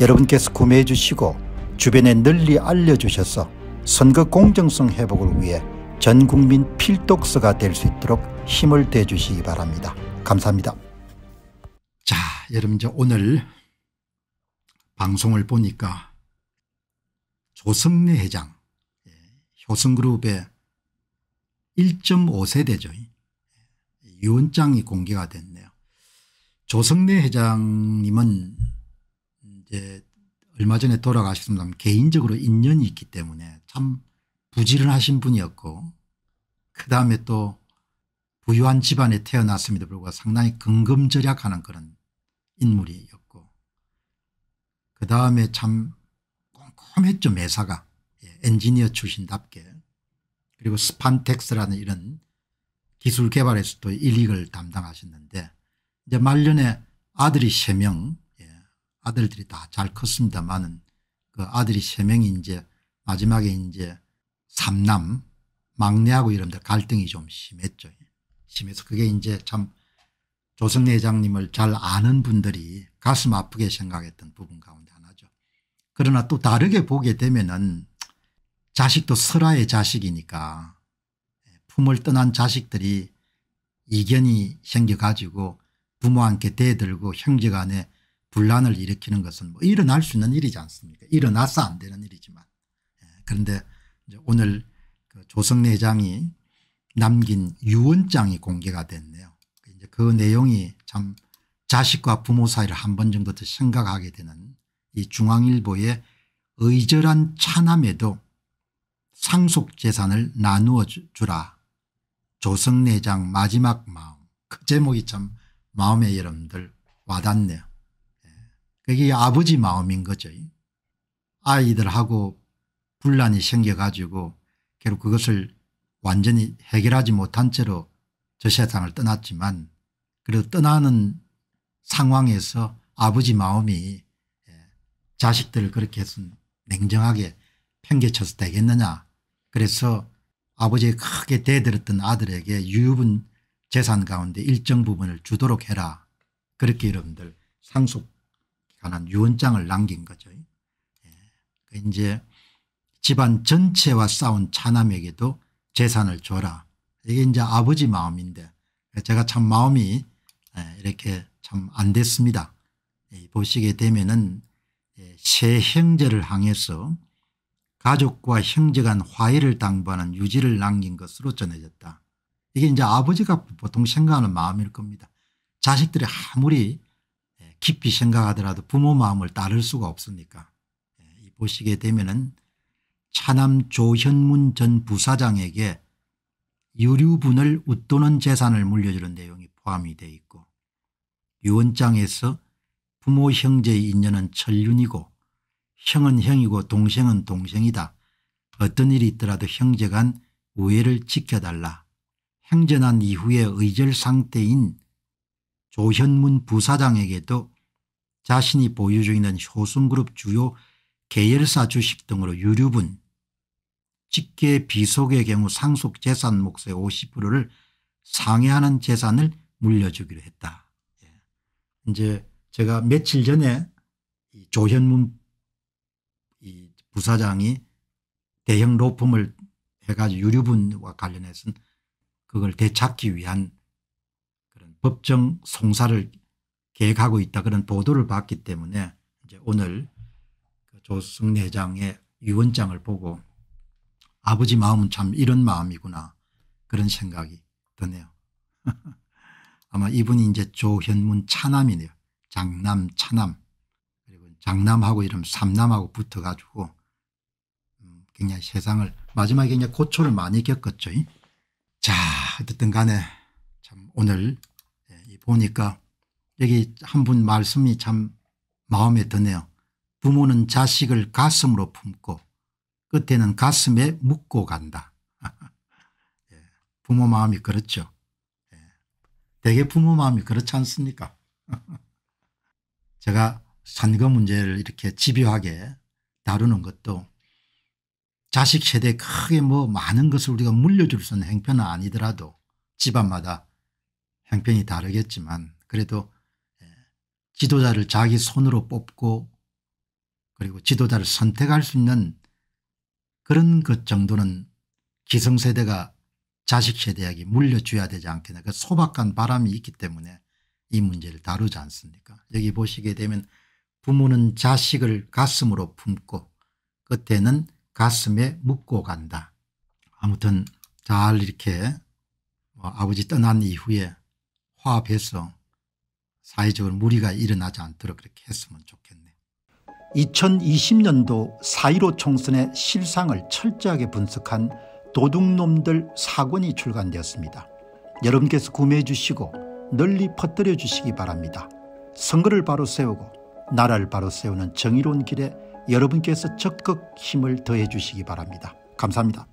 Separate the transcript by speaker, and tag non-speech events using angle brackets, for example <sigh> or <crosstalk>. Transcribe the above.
Speaker 1: 여러분께서 구매해 주시고 주변에 널리 알려주셔서 선거 공정성 회복을 위해 전국민 필독서가 될 수 있도록 힘을 대주시기 바랍니다. 감사합니다. 자 여러분 이제 오늘 방송을 보니까 조성래 회장 예, 효성그룹의 1.5세대죠. 유언장이 공개가 됐네요. 조성래 회장님은 이제 얼마 전에 돌아가셨습니다 개인적으로 인연이 있기 때문에 참 부지런하신 분이었고 그다음에 또 부유한 집안에 태어났습니도 불구하고 상당히 근검절약하는 그런 인물이었고 그다음에 참 꼼꼼했죠 매사가 예, 엔지니어 출신답게 그리고 스판텍스라는 이런 기술 개발에서도 일익을 담당하셨는데 이제 말년에 아들이 3명 아들들이 다 잘 컸습니다만은 그 아들이 세 명이 이제 마지막에 이제 삼남 막내하고 이런데 갈등이 좀 심했죠. 심해서 그게 이제 참조선래 회장님을 잘 아는 분들이 가슴 아프게 생각했던 부분 가운데 하나죠. 그러나 또 다르게 보게 되면은 자식도 설아의 자식이니까 품을 떠난 자식들이 이견이 생겨가지고 부모한테 대들고 형제 간에 분란을 일으키는 것은 뭐 일어날 수 있는 일이지 않습니까 일어나서 안 되는 일이지만 예. 그런데 오늘 그 조성래 장이 남긴 유언장이 공개가 됐네요. 이제 그 내용이 참 자식과 부모 사이를 한 번 정도 더 생각하게 되는 이 중앙일보의 의절한 차남에도 상속재산을 나누어 주라 조성내장 마지막 마음 그 제목이 참 마음에 여러분들 와닿네요. 그게 아버지 마음인 거죠. 아이들하고 분란이 생겨가지고 결국 그것을 완전히 해결하지 못한 채로 저 세상을 떠났지만 그래도 떠나는 상황에서 아버지 마음이 예, 자식들을 그렇게 냉정하게 팽개쳐서 되겠느냐 그래서 아버지의 크게 대들었던 아들에게 유유분 재산 가운데 일정 부분을 주도록 해라 그렇게 여러분들 상속 관한 유언장을 남긴 거죠. 예. 그 이제 집안 전체와 싸운 차남에게도 재산을 줘라. 이게 이제 아버지 마음인데 제가 참 마음이 예, 이렇게 참 안 됐습니다. 보시게 되면은 세 예, 형제를 향해서 가족과 형제 간 화해를 당부하는 유지를 남긴 것으로 전해졌다. 이게 이제 아버지가 보통 생각하는 마음일 겁니다. 자식들이 아무리 깊이 생각하더라도 부모 마음을 따를 수가 없으니까 예, 보시게 되면은 차남 조현문 전 부사장에게 유류분을 웃도는 재산을 물려주는 내용이 포함이 되어 있고 유언장에서 부모 형제의 인연은 천륜이고 형은 형이고 동생은 동생이다. 어떤 일이 있더라도 형제간 우애를 지켜달라. 행전한 이후에 의절상태인 조현문 부사장에게도 자신이 보유 중인 효순그룹 주요 계열사 주식 등으로 유류분 직계 비속의 경우 상속 재산 몫의 50%를 상회하는 재산을 물려주기로 했다. 예. 이제 제가 며칠 전에 조현문 부사장이 대형 로펌을 해가지고 유류분과 관련해서 그걸 되찾기 위한 그런 법정 송사를 계획하고 있다 그런 보도를 봤기 때문에 이제 오늘 그 조승래 장의 위원장을 보고 아버지 마음은 참 이런 마음이구나 그런 생각이 드네요. <laughs> 아마 이분이 이제 조현문 차남이네요. 장남 차남 그리고 장남하고 이름 삼남하고 붙어가지고 음, 굉장히 세상을 마지막에 굉장히 고초를 많이 겪었죠. 자 어쨌든 간에 참 오늘 예, 보니까 여기 한 분 말씀이 참 마음에 드네요. 부모는 자식을 가슴으로 품고 끝에는 가슴에 묻고 간다. <laughs> 예, 부모 마음이 그렇죠. 예, 대개 부모 마음이 그렇지 않습니까 <laughs> 제가 선거 문제를 이렇게 집요하게 다루는 것도 자식 세대 크게 뭐 많은 것을 우리가 물려줄 수 있는 행편은 아니더라도 집안마다 형편이 다르겠지만 그래도 지도자를 자기 손으로 뽑고 그리고 지도자를 선택할 수 있는 그런 것 정도는 기성세대가 자식세대에게 물려줘야 되지 않겠나 그 소박한 바람이 있기 때문에 이 문제를 다루지 않습니까 여기 보시게 되면 부모는 자식을 가슴으로 품고 끝에는 가슴에 묻고 간다. 아무튼 잘 이렇게 뭐 아버지 떠난 이후에 화합해서 사회적으로 무리가 일어나지 않도록 그렇게 했으면 좋겠네요. 2020년도 4.15 총선의 실상을 철저하게 분석한 도둑놈들 사권이 출간되었습니다. 여러분께서 구매해 주시고 널리 퍼뜨려 주시기 바랍니다. 선거를 바로 세우고 나라를 바로 세우는 정의로운 길에 여러분께서 적극 힘을 더해 주시기 바랍니다. 감사합니다.